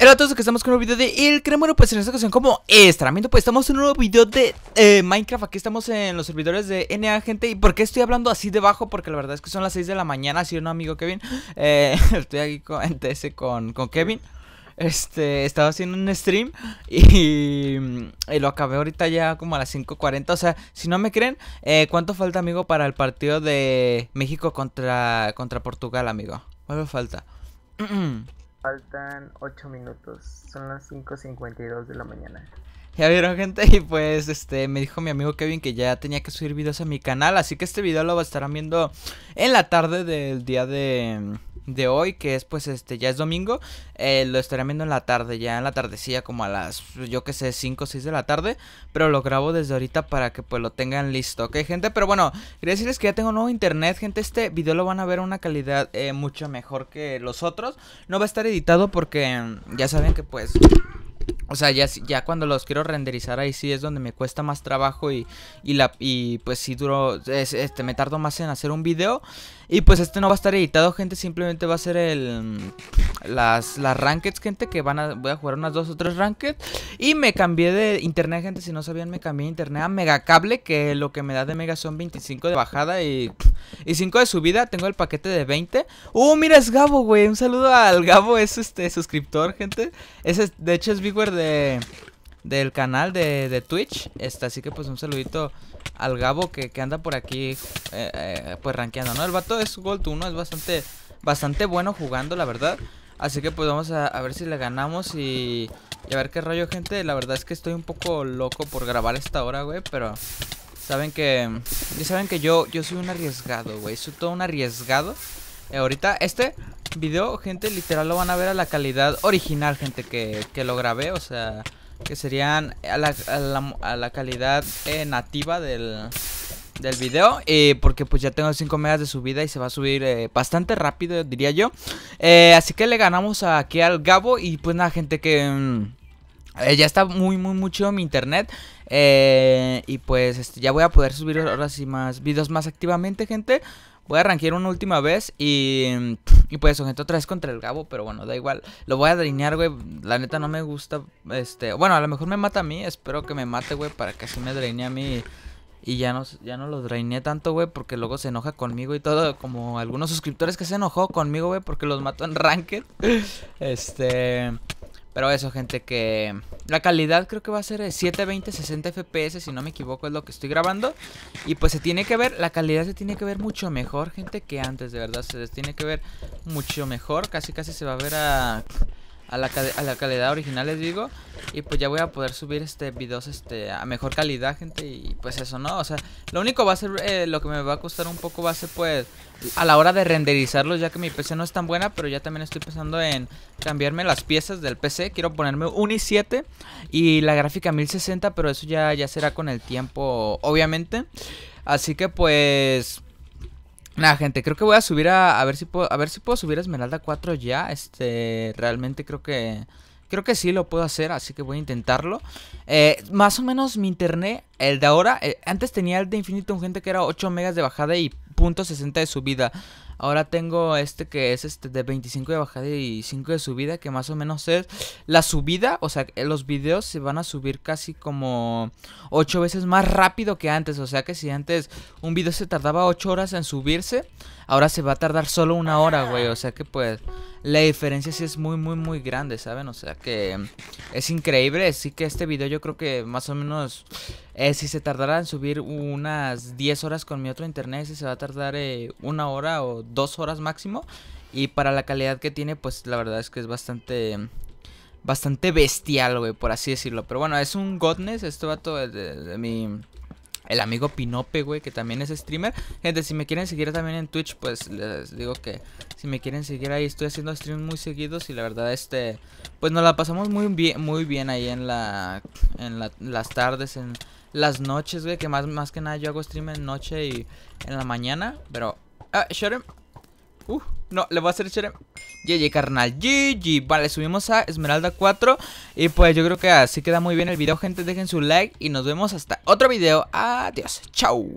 Hola a todos que estamos con un video de El Cremoro Pues en esta ocasión como extra pues estamos en un nuevo video de eh, Minecraft Aquí estamos en los servidores de NA, gente ¿Y por qué estoy hablando así debajo, Porque la verdad es que son las 6 de la mañana Si o no, amigo Kevin eh, Estoy aquí con, en TS con, Kevin este, estaba haciendo un stream y, lo acabé ahorita ya como a las 5.40. O sea, si no me creen, eh, ¿cuánto falta, amigo, para el partido de México contra, contra Portugal, amigo? ¿Cuánto falta? Faltan 8 minutos. Son las 5.52 de la mañana. Ya vieron gente y pues este me dijo mi amigo Kevin que ya tenía que subir videos a mi canal, así que este video lo estarán viendo en la tarde del día de de hoy, que es pues este, ya es domingo, eh, lo estaré viendo en la tarde, ya en la tardecilla como a las, yo que sé, 5 o 6 de la tarde, pero lo grabo desde ahorita para que pues lo tengan listo, ok gente, pero bueno, quería decirles que ya tengo nuevo internet, gente, este video lo van a ver una calidad eh, mucho mejor que los otros, no va a estar editado porque ya saben que pues o sea, ya, cuando los quiero renderizar ahí sí es donde me cuesta más trabajo y, la, y pues sí duro, este, me tardo más en hacer un video. Y pues este no va a estar editado, gente, simplemente va a ser el las, las gente, que van a, voy a jugar unas dos o tres rankeds. Y me cambié de internet, gente, si no sabían, me cambié de internet a cable que lo que me da de mega son 25 de bajada y, y 5 de subida. Tengo el paquete de 20. ¡Uh, mira, es Gabo, güey! Un saludo al Gabo, es este suscriptor, gente. Ese, de hecho, es viewer de del canal de, Twitch. está así que pues un saludito al Gabo que, anda por aquí eh, eh, pues rankeando, ¿no? El vato es Gold 1, es bastante, bastante bueno jugando, la verdad. Así que pues vamos a, ver si le ganamos y, a ver qué rollo, gente. La verdad es que estoy un poco loco por grabar esta hora, güey, pero saben que... Ya saben que yo, yo soy un arriesgado, güey. Soy todo un arriesgado. Eh, ahorita este video, gente, literal lo van a ver a la calidad original, gente, que, que lo grabé. O sea, que serían a la, calidad eh, nativa del del video eh, porque pues ya tengo 5 medias de subida y se va a subir eh, bastante rápido diría yo eh, así que le ganamos aquí al Gabo y pues nada gente que mm, ya está muy muy mucho mi internet y pues este, ya voy a poder subir ahora sí más videos más activamente gente Voy a rankear una última vez y, mm, y pues eso, gente, otra vez contra el Gabo, pero bueno, da igual. Lo voy a dreñar, güey. La neta no me gusta, este... Bueno, a lo mejor me mata a mí, espero que me mate, güey, para que así me dreñe a mí y ya no, ya no tanto, güey, porque luego se enoja conmigo y todo. Como algunos suscriptores que se enojó conmigo, güey, porque los mató en Ranked. Este. Pero eso, gente, que la calidad creo que va a ser 720, 60 FPS, si no me equivoco, es lo que estoy grabando. Y pues se tiene que ver, la calidad se tiene que ver mucho mejor, gente, que antes, de verdad. Se tiene que ver mucho mejor, casi casi se va a ver a a la, calidad original les digo y pues ya voy a poder subir este videos este a mejor calidad gente y pues eso no o sea lo único va a ser eh, lo que me va a costar un poco va a ser pues a la hora de renderizarlos ya que mi PC no es tan buena pero ya también estoy pensando en cambiarme las piezas del PC quiero ponerme un i7 y la gráfica 1060 pero eso ya ya será con el tiempo obviamente así que pues Nada, gente, creo que voy a subir a, a ver si puedo, a ver si puedo subir a Esmeralda 4 ya. Este, realmente creo que creo que sí lo puedo hacer, así que voy a intentarlo. Eh, más o menos mi internet, el de ahora, eh, antes tenía el de Infinitum, gente que era 8 megas de bajada y .60 de subida. Ahora tengo este que es este de 25 de bajada y 5 de subida, que más o menos es la subida, o sea, los videos se van a subir casi como 8 veces más rápido que antes, o sea que si antes un video se tardaba 8 horas en subirse, ahora se va a tardar solo una hora, güey, o sea que pues la diferencia sí es muy, muy, muy grande, ¿saben? O sea que es increíble, Así que este video yo creo que más o menos, si se tardara en subir unas 10 horas con mi otro internet, si se va a tardar eh, una hora o dos horas máximo. Y para la calidad que tiene, pues la verdad es que es bastante bastante bestial, güey, por así decirlo. Pero bueno, es un Godness, este vato de, de, mi... El amigo Pinope, güey, que también es streamer. Gente, si me quieren seguir también en Twitch, pues les digo que si me quieren seguir ahí, estoy haciendo streams muy seguidos y la verdad, este, pues nos la pasamos muy bien, muy bien ahí en la, en las tardes, en las noches, güey, que más, más que nada yo hago stream en noche y en la mañana, pero Ah, Sherem. Uh, no, le voy a hacer Sherem. GG, carnal. GG. Vale, subimos a Esmeralda 4. Y pues yo creo que así queda muy bien el video, gente. Dejen su like y nos vemos hasta otro video. Adiós. Chau.